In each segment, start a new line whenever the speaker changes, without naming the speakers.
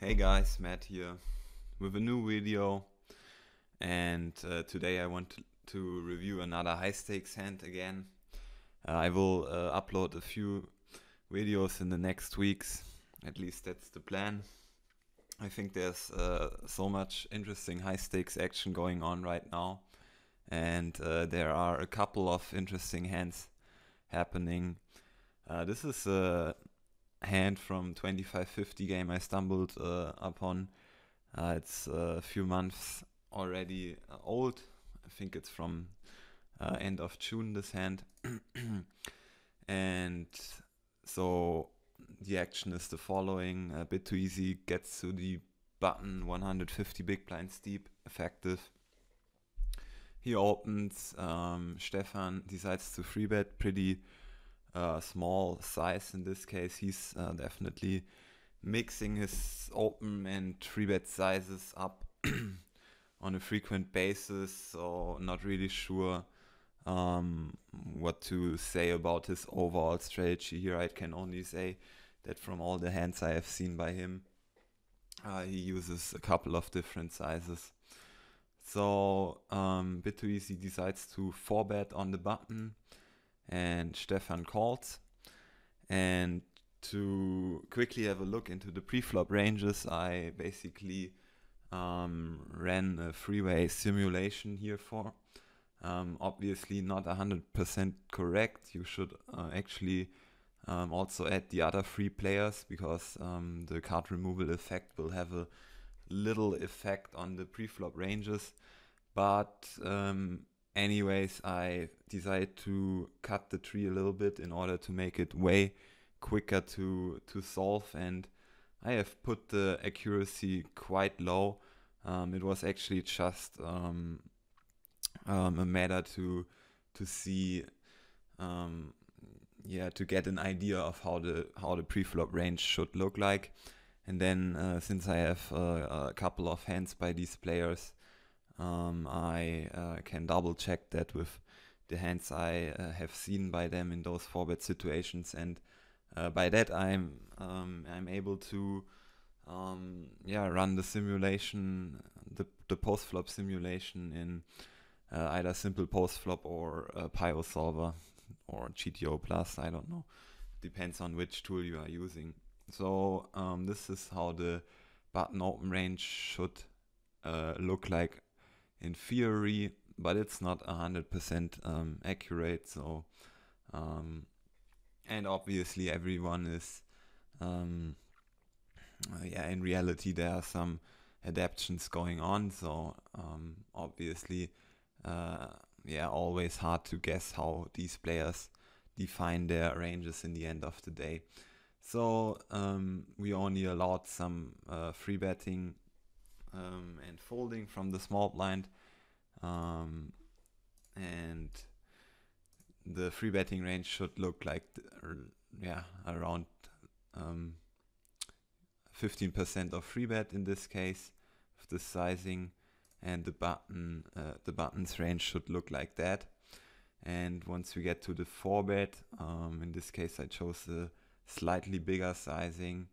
Hey guys, Matt here with a new video and uh, today I want to, review another high stakes hand again. Uh, I will uh, upload a few videos in the next weeks, at least that's the plan. I think there's uh, so much interesting high stakes action going on right now and uh, there are a couple of interesting hands happening. Uh, this is a hand from 2550 game I stumbled uh, upon. Uh, it's a few months already uh, old. I think it's from uh, end of June this hand, and so the action is the following: a bit too easy gets to the button 150 big blind steep effective. He opens. Um, Stefan decides to free bet pretty uh, small size in this case, he's uh, definitely mixing his open and three bet sizes up on a frequent basis. So not really sure um, what to say about his overall strategy here. I can only say that from all the hands I have seen by him, uh, he uses a couple of different sizes. So um, Bit2Easy decides to 4-bet on the button and Stefan Kalt. And to quickly have a look into the preflop ranges, I basically um, ran a freeway simulation here for. Um, obviously not 100% correct. You should uh, actually um, also add the other free players because um, the card removal effect will have a little effect on the preflop ranges. But um, anyways, I decided to cut the tree a little bit in order to make it way quicker to, to solve. And I have put the accuracy quite low. Um, it was actually just um, um, a matter to to see, um, yeah, to get an idea of how the how the preflop range should look like. And then uh, since I have uh, a couple of hands by these players, um, I uh, can double check that with the hands I uh, have seen by them in those four bet situations, and uh, by that I'm um, I'm able to um, yeah run the simulation, the the post flop simulation in uh, either simple post flop or uh, Pio solver or GTO plus. I don't know, depends on which tool you are using. So um, this is how the button open range should uh, look like in theory, but it's not 100% um, accurate. So, um, and obviously, everyone is, um, uh, yeah, in reality, there are some adaptations going on. So, um, obviously, uh, yeah, always hard to guess how these players define their ranges in the end of the day. So um, we only allowed some uh, free betting um, and folding from the small blind. Um, and the free betting range should look like, uh, yeah, around 15% um, of free bet in this case, the sizing and the button, uh, the buttons range should look like that. And once we get to the 4 bet, um, in this case I chose a slightly bigger sizing,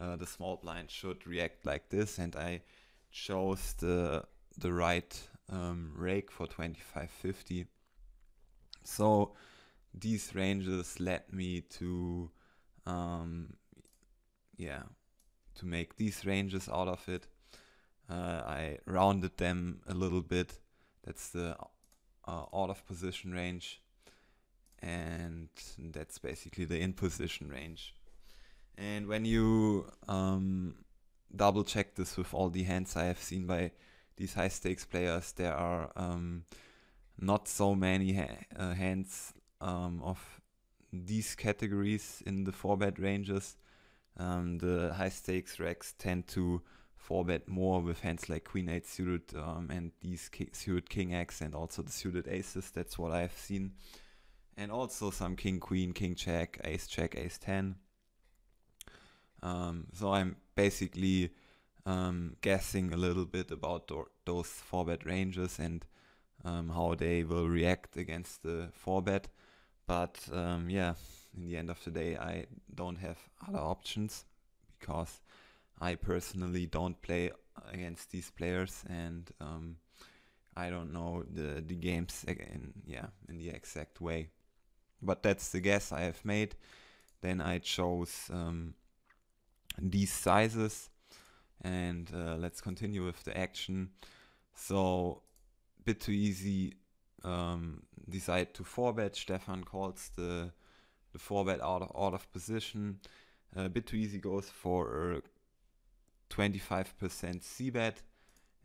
uh, the small blind should react like this and I chose the the right um, rake for 2550. So these ranges led me to um, yeah to make these ranges out of it. Uh, I rounded them a little bit. That's the uh, out of position range and that's basically the in position range. And when you um, double check this with all the hands I have seen by these high stakes players. There are um, not so many ha- uh, hands um, of these categories in the four bet ranges. Um, the high stakes racks tend to four bet more with hands like queen eight suited um, and these ki- suited king x and also the suited aces. That's what I've seen, and also some king queen, king check, ace check, ace ten. Um, so I'm basically um, guessing a little bit about those four bet ranges and um, how they will react against the four bet. But um, yeah, in the end of the day, I don't have other options because I personally don't play against these players and um, I don't know the the games in yeah in the exact way. But that's the guess I have made. Then I chose um, these sizes. And uh, let's continue with the action. So, bit too easy. Um, decide to forbet. Stefan calls the the forbet out of out of position. Uh, bit too easy goes for a 25% c bet,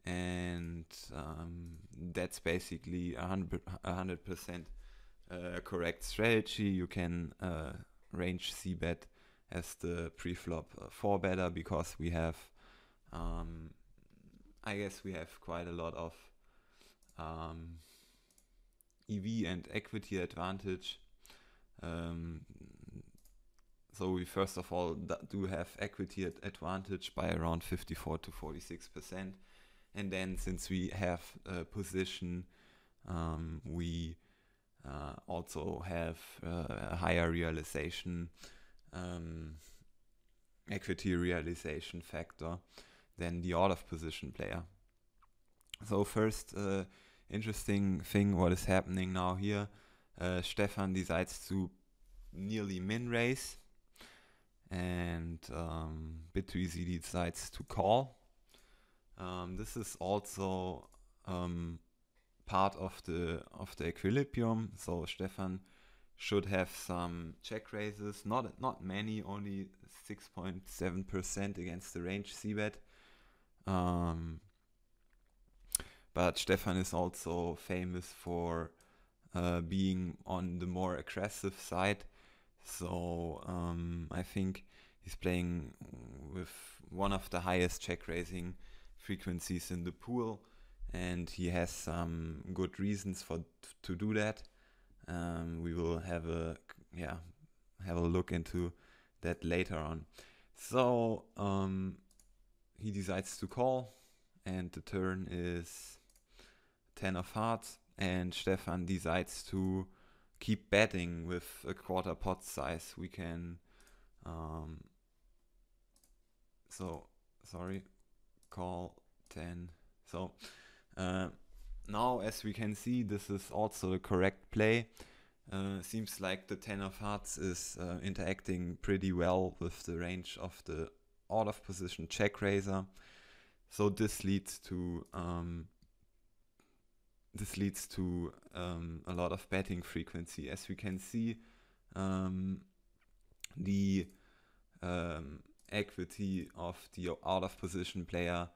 and um, that's basically 100 100% uh, correct strategy. You can uh, range c bet as the preflop uh, four better because we have, um, I guess we have quite a lot of um, EV and equity advantage. Um, so we first of all do have equity advantage by around 54 to 46 percent, and then since we have a position, um, we uh, also have uh, a higher realization um, equity realization factor than the out of position player. So first uh, interesting thing what is happening now here. Uh, Stefan decides to nearly min raise and um, Bitweezy decides to call. Um, this is also um, part of the of the equilibrium. So Stefan should have some check raises, not not many, only 6.7% against the range seabed. Um, but Stefan is also famous for uh, being on the more aggressive side. So um, I think he's playing with one of the highest check raising frequencies in the pool, and he has some good reasons for to do that um, we will have a yeah have a look into that later on. So um, he decides to call, and the turn is ten of hearts, and Stefan decides to keep betting with a quarter pot size. We can um, so sorry call ten. So uh, now, as we can see, this is also a correct play. Uh, seems like the Ten of Hearts is uh, interacting pretty well with the range of the out of position check raiser. So this leads to um, this leads to um, a lot of betting frequency. As we can see, um, the um, equity of the out of position player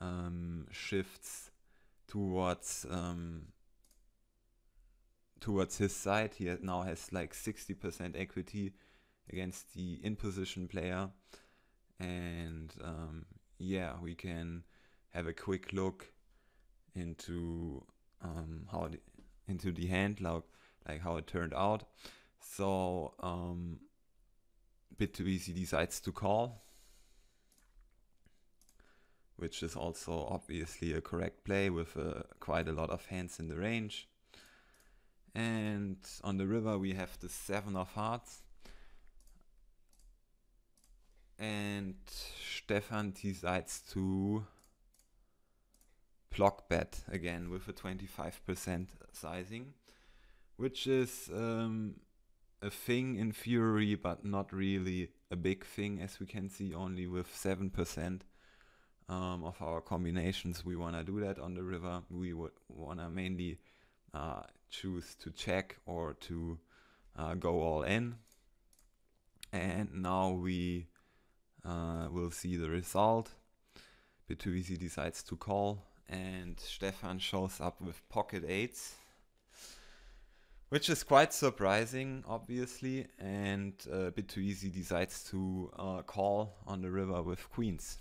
um, shifts towards um, towards his side. He now has like 60% equity against the in position player. And um, yeah, we can have a quick look into um, how the, into the hand, like, like how it turned out. So um, Bit2Easy decides to call which is also obviously a correct play with uh, quite a lot of hands in the range. And on the river we have the seven of hearts. And Stefan decides to block bet again with a 25% sizing, which is um, a thing in theory, but not really a big thing, as we can see only with 7% um, of our combinations, we want to do that on the river. We would want to mainly uh, choose to check or to uh, go all in. And now we uh, will see the result. Easy decides to call and Stefan shows up with pocket eights, which is quite surprising, obviously. And uh, Easy decides to uh, call on the river with queens.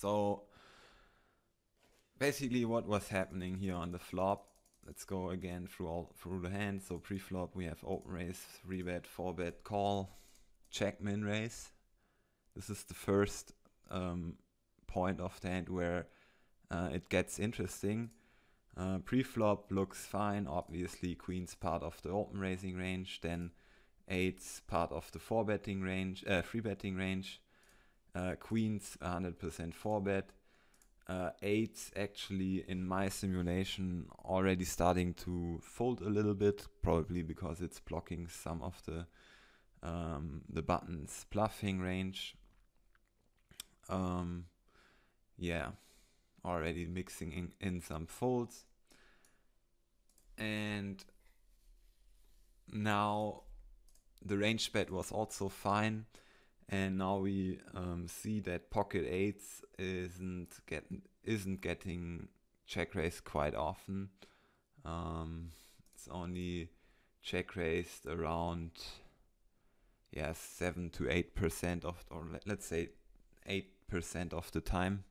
So basically what was happening here on the flop, let's go again through all through the hand. So pre-flop we have open raise, 3 bet, 4 bet, call, check min raise. This is the first um, point of the hand where uh, it gets interesting. Uh, pre-flop looks fine, obviously queen's part of the open raising range, then eight's part of the 4 betting range, uh, 3 betting range uh, queens 100% 4 bet, uh, eights actually in my simulation already starting to fold a little bit, probably because it's blocking some of the um, the buttons bluffing range. Um, yeah, already mixing in, in some folds. And now the range bet was also fine and now we um, see that Pocket 8s isn't get, isn't getting check raised quite often. Um, it's only check raised around yeah seven to eight percent of or let's say eight percent of the time.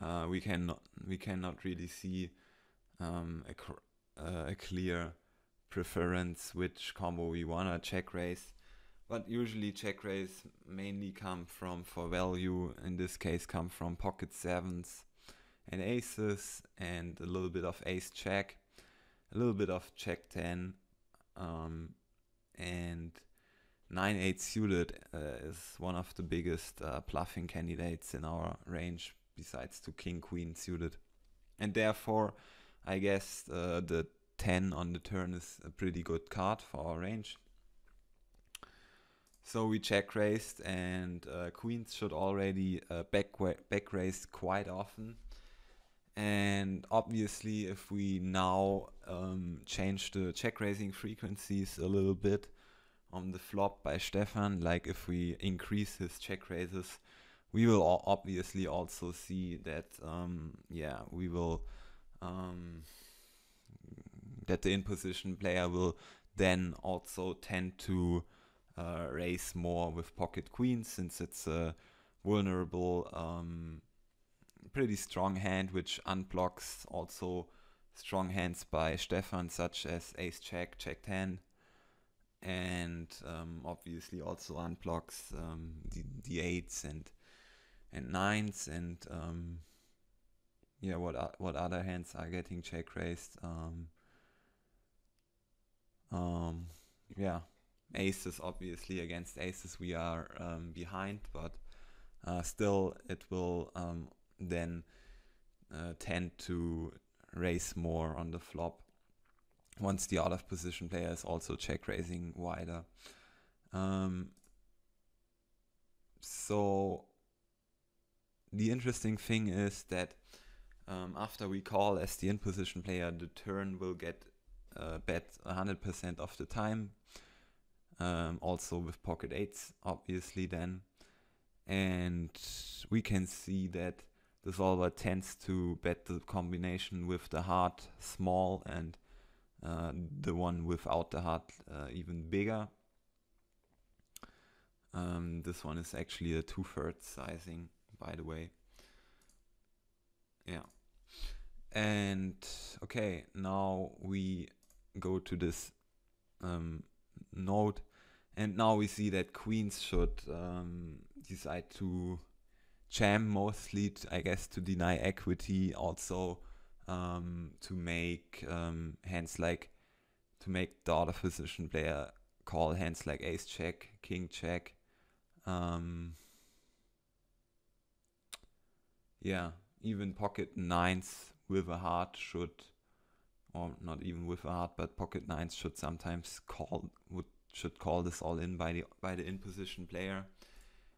Uh, we cannot we cannot really see um, a, uh, a clear preference which combo we wanna check raise but usually check raise mainly come from for value in this case come from pocket sevens and aces and a little bit of ace check a little bit of check 10 um, and 9-8 suited uh, is one of the biggest uh, bluffing candidates in our range besides to king queen suited and therefore i guess uh, the 10 on the turn is a pretty good card for our range so we check raised, and uh, queens should already uh, back back raise quite often. And obviously, if we now um, change the check raising frequencies a little bit on the flop by Stefan, like if we increase his check raises, we will obviously also see that um, yeah we will um, that the in position player will then also tend to uh, race more with pocket queens since it's a vulnerable, um, pretty strong hand which unblocks also strong hands by Stefan such as ace check, check 10 and um, obviously also unblocks um, the, the eights and and nines and um, yeah what uh, what other hands are getting check raised um, um, yeah aces obviously against aces we are um, behind but uh, still it will um, then uh, tend to raise more on the flop once the out of position player is also check raising wider um, so the interesting thing is that um, after we call as the in position player the turn will get uh, bet 100% of the time um, also with pocket 8s obviously then and we can see that the solver tends to bet the combination with the heart small and uh, the one without the heart uh, even bigger. Um, this one is actually a two-thirds sizing, by the way. Yeah. And okay, now we go to this um, node and now we see that queens should um, decide to jam mostly, to, I guess, to deny equity, also um, to make um, hands like to make daughter physician position player call hands like ace check, king check. Um, yeah, even pocket nines with a heart should, or not even with a heart, but pocket nines should sometimes call, would should call this all in by the by the in position player.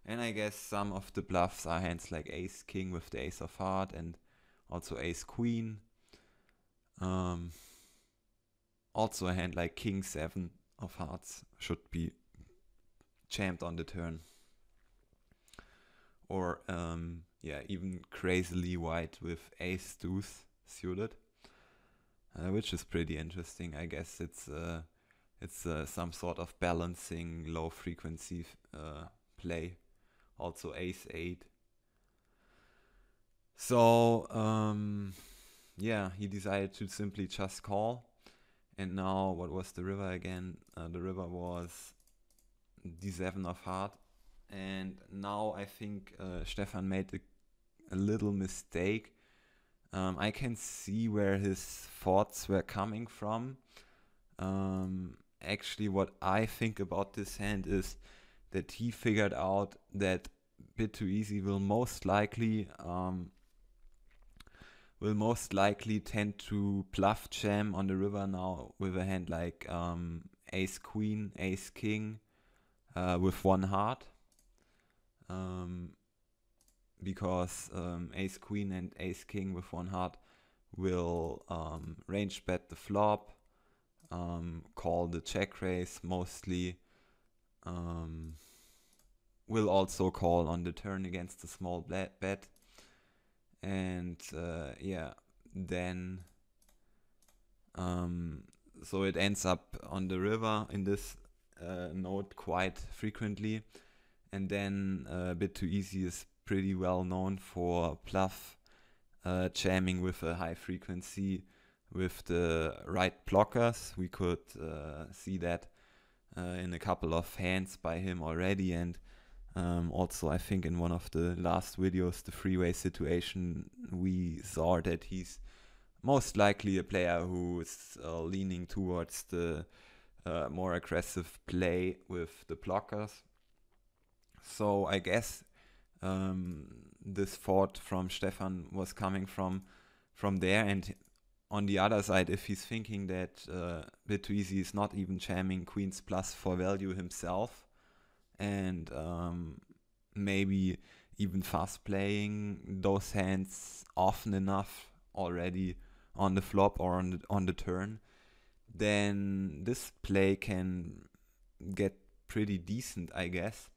And I guess some of the bluffs are hands like ace king with the ace of heart and also ace queen. Um, also a hand like king seven of hearts should be jammed on the turn. Or um, yeah, even crazily white with ace deuce suited, uh, which is pretty interesting. I guess it's uh, it's uh, some sort of balancing low frequency uh, play also ace 8 so um, yeah he decided to simply just call and now what was the river again uh, the river was d7 of heart and now i think uh, stefan made a, a little mistake um, i can see where his thoughts were coming from um, actually what I think about this hand is that he figured out that bit too easy will most likely um, will most likely tend to bluff jam on the river now with a hand like um, ace queen, ace king uh, with one heart. Um, because um, ace queen and ace king with one heart will um, range bet the flop um, call the check raise mostly. Um, will also call on the turn against a small bet. And uh, yeah, then um, so it ends up on the river in this uh, node quite frequently. And then uh, Bit Too Easy is pretty well known for bluff uh, jamming with a high frequency with the right blockers. We could uh, see that uh, in a couple of hands by him already. And um, also, I think in one of the last videos, the freeway situation, we saw that he's most likely a player who is uh, leaning towards the uh, more aggressive play with the blockers. So I guess um, this thought from Stefan was coming from from there, and on the other side, if he's thinking that uh, Betuisi is not even jamming Queens Plus for value himself, and um, maybe even fast playing those hands often enough already on the flop or on the, on the turn, then this play can get pretty decent, I guess.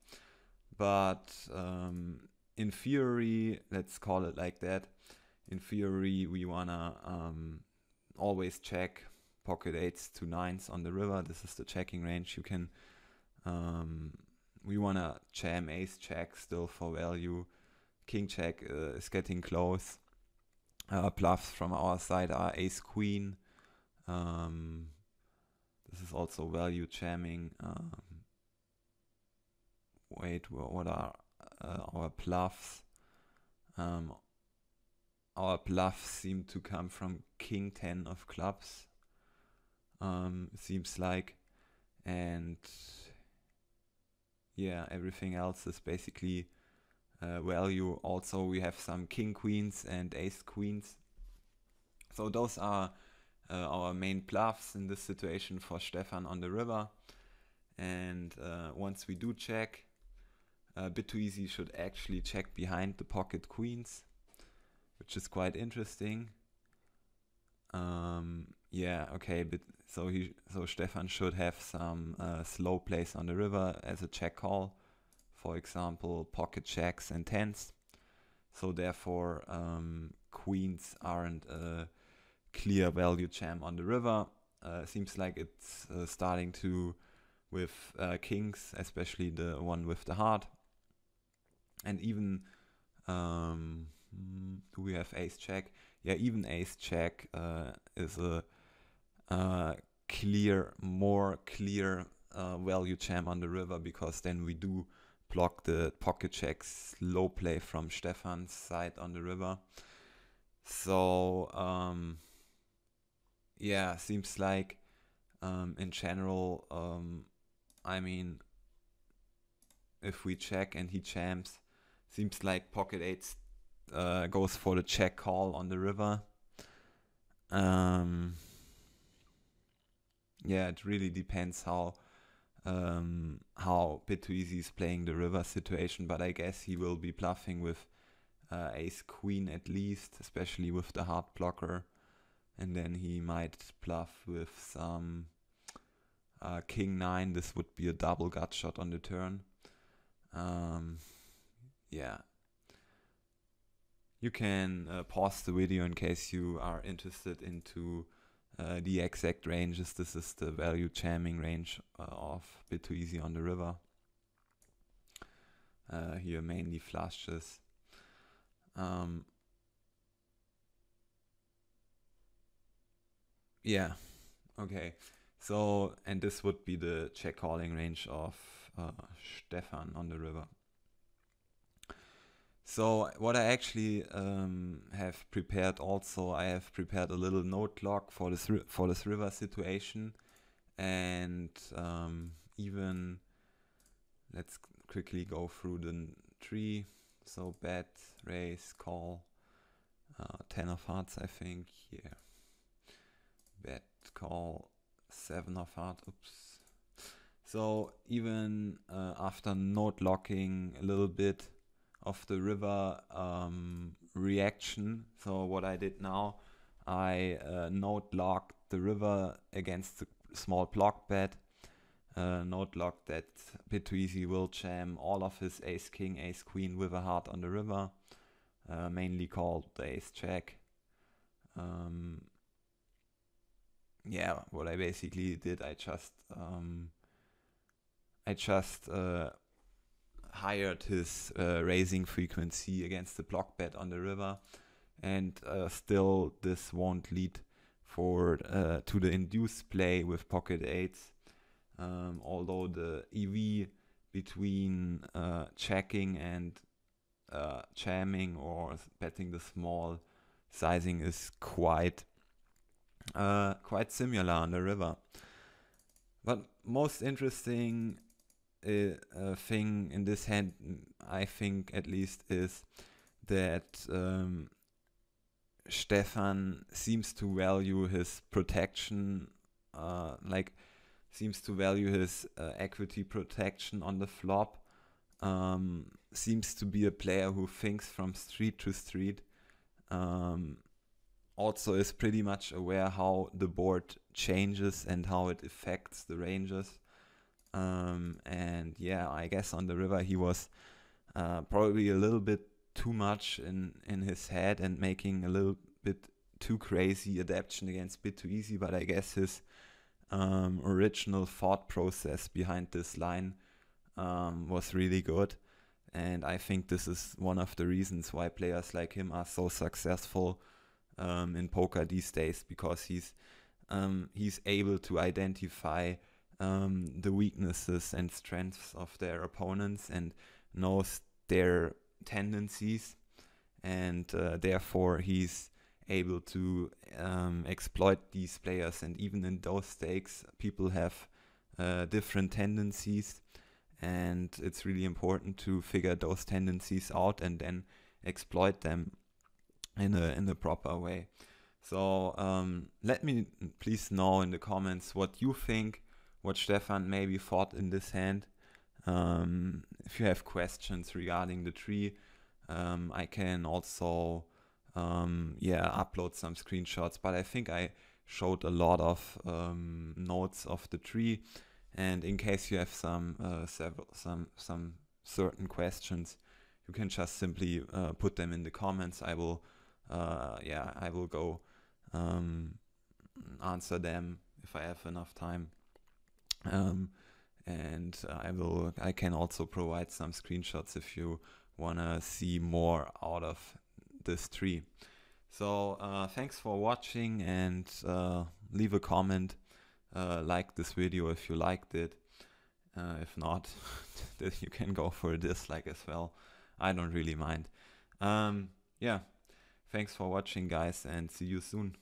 But um, in theory, let's call it like that, in theory, we wanna um, always check pocket eights to nines on the river. This is the checking range. You can, um, we wanna jam ace check still for value. King check uh, is getting close. Uh, bluffs from our side are ace queen. Um, this is also value jamming. Um, wait, what are uh, our bluffs? Um, our bluff seemed to come from king 10 of clubs um, seems like and yeah everything else is basically uh, value also we have some king queens and ace queens so those are uh, our main bluffs in this situation for Stefan on the river and uh, once we do check uh, bit too easy should actually check behind the pocket queens which is quite interesting. Um, yeah, okay, but so he so Stefan should have some uh, slow plays on the river as a check call, for example, pocket checks and tens. So therefore, um, queens aren't a clear value jam on the river. Uh, seems like it's uh, starting to with uh, kings, especially the one with the heart, and even um, do we have ace check? Yeah, even ace check uh, is a uh, clear, more clear uh, value jam on the river because then we do block the pocket check slow play from Stefan's side on the river. So um, yeah, seems like um, in general, um, I mean, if we check and he jams, seems like pocket eights uh, goes for the check call on the river. Um, yeah, it really depends how um, how Betuisi is playing the river situation, but I guess he will be bluffing with uh, ace queen at least, especially with the hard blocker, and then he might bluff with some uh, king nine. This would be a double gut shot on the turn. Um, yeah, you can uh, pause the video in case you are interested into uh, the exact ranges. This is the value jamming range uh, of Bit Too Easy on the River. Uh, here mainly flushes. Um, yeah, okay. So, and this would be the check calling range of uh, Stefan on the river. So what I actually um, have prepared also, I have prepared a little note log for this for this river situation, and um, even let's quickly go through the tree. So bet, raise, call, uh, ten of hearts, I think. Yeah, bet, call, seven of hearts. Oops. So even uh, after note locking a little bit of the river um, reaction. So what I did now, I uh, node locked the river against the small block bed. Uh, node locked that easy. will jam all of his ace king, ace queen with a heart on the river, uh, mainly called the ace jack. Um, yeah, what I basically did, I just um, I just uh, hired his uh, raising frequency against the block bed on the river, and uh, still this won't lead for uh, to the induced play with pocket eights. Um, although the EV between uh, checking and uh, jamming or betting the small sizing is quite uh, quite similar on the river. But most interesting uh, a thing in this hand, I think at least, is that um, Stefan seems to value his protection, uh, like seems to value his uh, equity protection on the flop. Um, seems to be a player who thinks from street to street. Um, also is pretty much aware how the board changes and how it affects the ranges. Um, and yeah, I guess on the river he was uh, probably a little bit too much in, in his head and making a little bit too crazy adaptation against bit too easy. But I guess his um, original thought process behind this line um, was really good. And I think this is one of the reasons why players like him are so successful um, in poker these days because he's um, he's able to identify um, the weaknesses and strengths of their opponents and knows their tendencies, and uh, therefore he's able to um, exploit these players. And even in those stakes, people have uh, different tendencies, and it's really important to figure those tendencies out and then exploit them in a in a proper way. So um, let me please know in the comments what you think what Stefan maybe thought in this hand. Um, if you have questions regarding the tree, um, I can also um, yeah upload some screenshots. But I think I showed a lot of um, nodes of the tree, and in case you have some uh, several some some certain questions, you can just simply uh, put them in the comments. I will uh, yeah I will go um, answer them if I have enough time. Um, and I will I can also provide some screenshots if you wanna see more out of this tree. So uh, thanks for watching and uh, leave a comment, uh, like this video if you liked it. Uh, if not, you can go for a dislike as well. I don't really mind. Um, yeah, thanks for watching guys and see you soon.